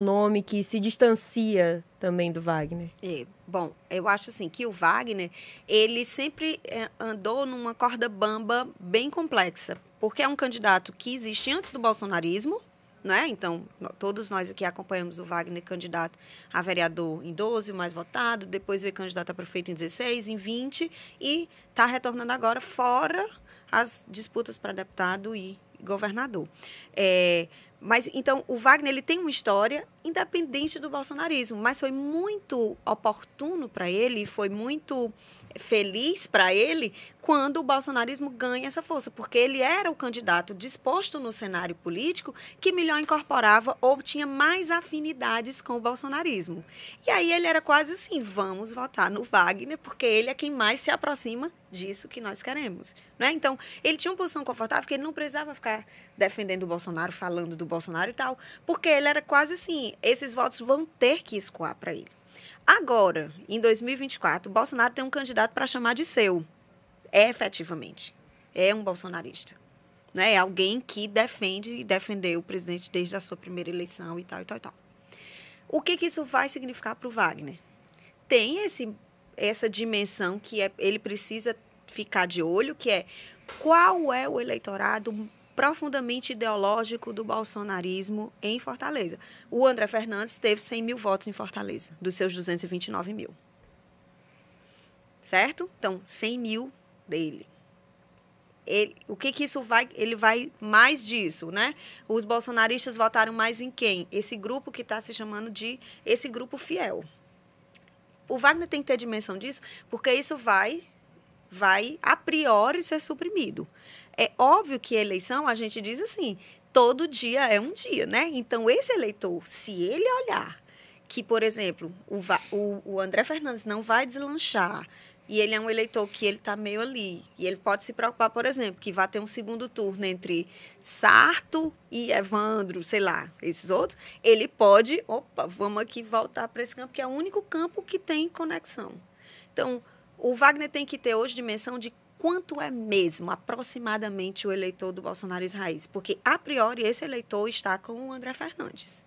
nome que se distancia também do Wagner? É, bom, eu acho assim que o Wagner ele sempre é, andou numa corda bamba bem complexa, porque é um candidato que existe antes do bolsonarismo, né? Então, todos nós aqui acompanhamos o Wagner candidato a vereador em 12, o mais votado, depois veio candidato a prefeito em 16, em 20 e está retornando agora fora as disputas para deputado e governador. É, mas então o Wagner ele tem uma história independente do bolsonarismo, mas foi muito oportuno para ele, foi muito feliz para ele quando o bolsonarismo ganha essa força, porque ele era o candidato disposto no cenário político que melhor incorporava ou tinha mais afinidades com o bolsonarismo. E aí ele era quase assim, vamos votar no Wagner, porque ele é quem mais se aproxima disso que nós queremos, né? Então, ele tinha uma posição confortável que ele não precisava ficar defendendo o Bolsonaro, falando do Bolsonaro e tal, porque ele era quase assim, esses votos vão ter que escoar para ele. Agora, em 2024, Bolsonaro tem um candidato para chamar de seu. É, efetivamente. É um bolsonarista. Né? É alguém que defende e defendeu o presidente desde a sua primeira eleição e tal, e tal, e tal. O que, que isso vai significar para o Wagner? Tem esse, essa dimensão que é, ele precisa ficar de olho, que é qual é o eleitorado profundamente ideológico do bolsonarismo em Fortaleza. O André Fernandes teve 100 mil votos em Fortaleza, dos seus 229 mil. Certo? Então, 100 mil dele. Ele, o que que isso vai, ele vai mais disso, né? Os bolsonaristas votaram mais em quem? Esse grupo que está se chamando de esse grupo fiel. O Wagner tem que ter dimensão disso, porque isso vai, vai a priori ser suprimido. É óbvio que a eleição, a gente diz assim, todo dia é um dia, né? Então, esse eleitor, se ele olhar que, por exemplo, o, o, o André Fernandes não vai deslanchar, e ele é um eleitor que ele está meio ali. E ele pode se preocupar, por exemplo, que vai ter um segundo turno entre Sarto e Evandro, sei lá, esses outros. Ele pode, opa, vamos aqui voltar para esse campo, que é o único campo que tem conexão. Então, o Wagner tem que ter hoje dimensão de quanto é mesmo aproximadamente o eleitor do Bolsonaro raiz? Porque, a priori, esse eleitor está com o André Fernandes.